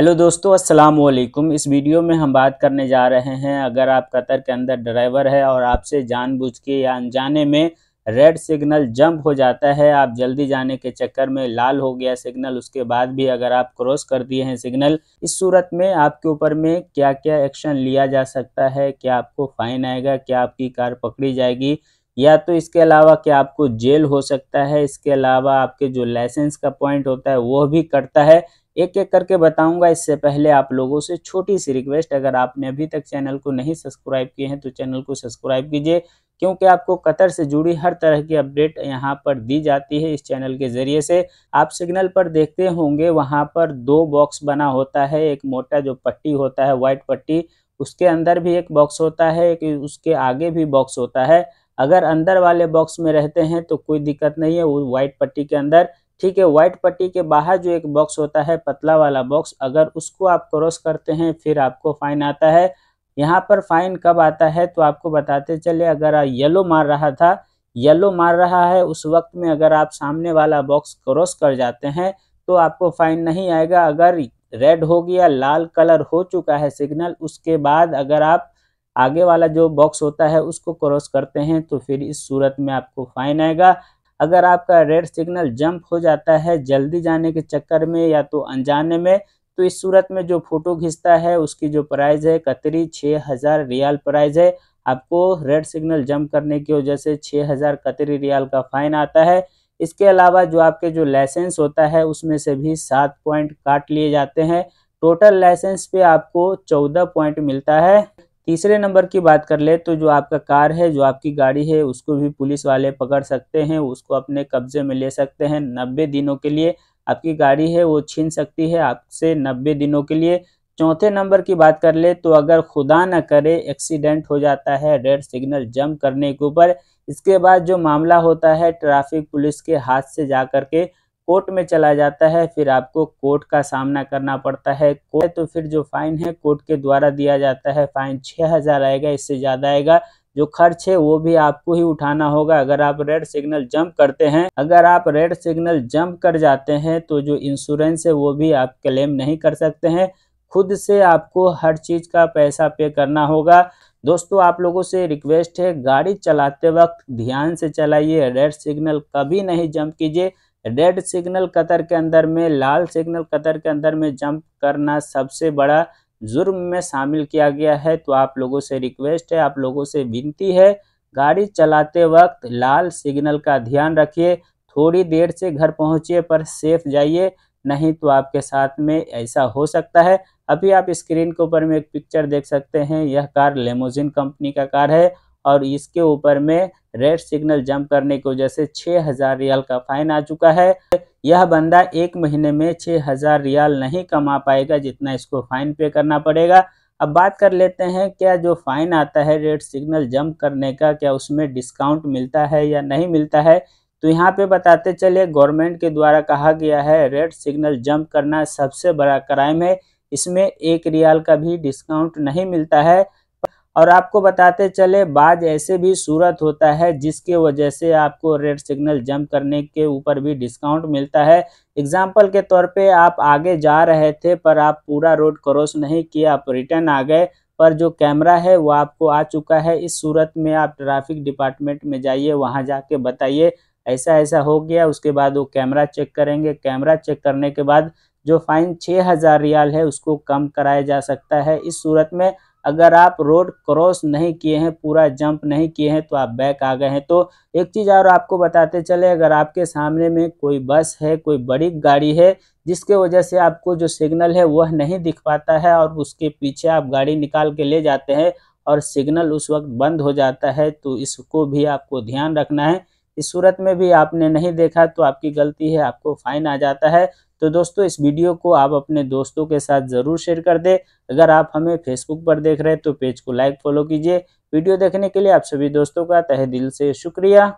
hello दोस्तों अस्सलाम वालेकुम इस वीडियो में हम बात करने जा रहे हैं अगर आप कतर के अंदर ड्राइवर है और आपसे जानबूझ के या अनजाने में रेड सिग्नल जंप हो जाता है आप जल्दी जाने के चक्कर में लाल हो गया सिग्नल उसके बाद भी अगर आप क्रॉस कर दिए हैं सिग्नल इस सूरत में आपके ऊपर में क्या क्या एक्शन लिया जा सकता है क्या आपको फाइन आएगा क्या आपकी कार पकड़ी जाएगी या तो इसके अलावा क्या आपको जेल हो सकता है इसके अलावा आपके जो लाइसेंस का पॉइंट होता है वह भी कटता है एक एक करके बताऊंगा इससे पहले आप लोगों से छोटी सी रिक्वेस्ट अगर आपने अभी तक चैनल को नहीं सब्सक्राइब किए हैं तो चैनल को सब्सक्राइब कीजिए क्योंकि आपको कतर से जुड़ी हर तरह की अपडेट यहाँ पर दी जाती है इस चैनल के ज़रिए से आप सिग्नल पर देखते होंगे वहाँ पर दो बॉक्स बना होता है एक मोटा जो पट्टी होता है वाइट पट्टी उसके अंदर भी एक बॉक्स होता है कि उसके आगे भी बॉक्स होता है अगर अंदर वाले बॉक्स में रहते हैं तो कोई दिक्कत नहीं है वो व्हाइट पट्टी के अंदर ठीक है व्हाइट पट्टी के बाहर जो एक बॉक्स होता है पतला वाला बॉक्स अगर उसको आप क्रॉस करते हैं फिर आपको फाइन आता है यहाँ पर फाइन कब आता है तो आपको बताते चले अगर येलो मार रहा था येलो मार रहा है उस वक्त में अगर आप सामने वाला बॉक्स क्रॉस कर जाते हैं तो आपको फाइन नहीं आएगा अगर रेड हो गया लाल कलर हो चुका है सिग्नल उसके बाद अगर आप आगे वाला जो बॉक्स होता है उसको क्रॉस करते हैं तो फिर इस सूरत में आपको फाइन आएगा अगर आपका रेड सिग्नल जंप हो जाता है जल्दी जाने के चक्कर में या तो अनजाने में तो इस सूरत में जो फ़ोटो खींचता है उसकी जो प्राइज़ है कतरी छः हज़ार रियाल प्राइज़ है आपको रेड सिग्नल जंप करने की वजह से छः हज़ार कतरी रियाल का फ़ाइन आता है इसके अलावा जो आपके जो लाइसेंस होता है उसमें से भी सात पॉइंट काट लिए जाते हैं टोटल लाइसेंस पे आपको चौदह पॉइंट मिलता है तीसरे नंबर की बात कर ले तो जो आपका कार है जो आपकी गाड़ी है उसको भी पुलिस वाले पकड़ सकते हैं उसको अपने कब्जे में ले सकते हैं नब्बे दिनों के लिए आपकी गाड़ी है वो छीन सकती है आपसे नब्बे दिनों के लिए चौथे नंबर की बात कर ले तो अगर खुदा न करे एक्सीडेंट हो जाता है रेड सिग्नल जंप करने के ऊपर इसके बाद जो मामला होता है ट्रैफिक पुलिस के हाथ से जा कर के कोर्ट में चला जाता है फिर आपको कोर्ट का सामना करना पड़ता है कोर्ट तो फिर जो फाइन है कोर्ट के द्वारा दिया जाता है फाइन छः हज़ार आएगा इससे ज़्यादा आएगा जो खर्च है वो भी आपको ही उठाना होगा अगर आप रेड सिग्नल जंप करते हैं अगर आप रेड सिग्नल जंप कर जाते हैं तो जो इंश्योरेंस है वो भी आप क्लेम नहीं कर सकते हैं खुद से आपको हर चीज़ का पैसा पे करना होगा दोस्तों आप लोगों से रिक्वेस्ट है गाड़ी चलाते वक्त ध्यान से चलाइए रेड सिग्नल कभी नहीं जंप कीजिए रेड सिग्नल कतर के अंदर में लाल सिग्नल कतर के अंदर में जंप करना सबसे बड़ा जुर्म में शामिल किया गया है तो आप लोगों से रिक्वेस्ट है आप लोगों से विनती है गाड़ी चलाते वक्त लाल सिग्नल का ध्यान रखिए थोड़ी देर से घर पहुंचिए पर सेफ जाइए नहीं तो आपके साथ में ऐसा हो सकता है अभी आप स्क्रीन के ऊपर में एक पिक्चर देख सकते हैं यह कार लेमोजिन कंपनी का कार है और इसके ऊपर में रेड सिग्नल जंप करने की वजह से छः हजार रियाल का फाइन आ चुका है यह बंदा एक महीने में छः हजार रियाल नहीं कमा पाएगा जितना इसको फाइन पे करना पड़ेगा अब बात कर लेते हैं क्या जो फाइन आता है रेड सिग्नल जंप करने का क्या उसमें डिस्काउंट मिलता है या नहीं मिलता है तो यहाँ पे बताते चले गवर्नमेंट के द्वारा कहा गया है रेड सिग्नल जंप करना सबसे बड़ा क्राइम है इसमें एक रियाल का भी डिस्काउंट नहीं मिलता है और आपको बताते चले बाज ऐसे भी सूरत होता है जिसके वजह से आपको रेड सिग्नल जंप करने के ऊपर भी डिस्काउंट मिलता है एग्जाम्पल के तौर पे आप आगे जा रहे थे पर आप पूरा रोड क्रॉस नहीं किया आप रिटर्न आ गए पर जो कैमरा है वो आपको आ चुका है इस सूरत में आप ट्रैफिक डिपार्टमेंट में जाइए वहाँ जाके बताइए ऐसा ऐसा हो गया उसके बाद वो कैमरा चेक करेंगे कैमरा चेक करने के बाद जो फ़ाइन छः हज़ार रियाल है उसको कम कराया जा सकता है इस सूरत में अगर आप रोड क्रॉस नहीं किए हैं पूरा जंप नहीं किए हैं तो आप बैक आ गए हैं तो एक चीज़ और आपको बताते चले अगर आपके सामने में कोई बस है कोई बड़ी गाड़ी है जिसके वजह से आपको जो सिग्नल है वह नहीं दिख पाता है और उसके पीछे आप गाड़ी निकाल के ले जाते हैं और सिग्नल उस वक्त बंद हो जाता है तो इसको भी आपको ध्यान रखना है इस सूरत में भी आपने नहीं देखा तो आपकी गलती है आपको फाइन आ जाता है तो दोस्तों इस वीडियो को आप अपने दोस्तों के साथ ज़रूर शेयर कर दें अगर आप हमें फेसबुक पर देख रहे हैं तो पेज को लाइक फॉलो कीजिए वीडियो देखने के लिए आप सभी दोस्तों का तहे दिल से शुक्रिया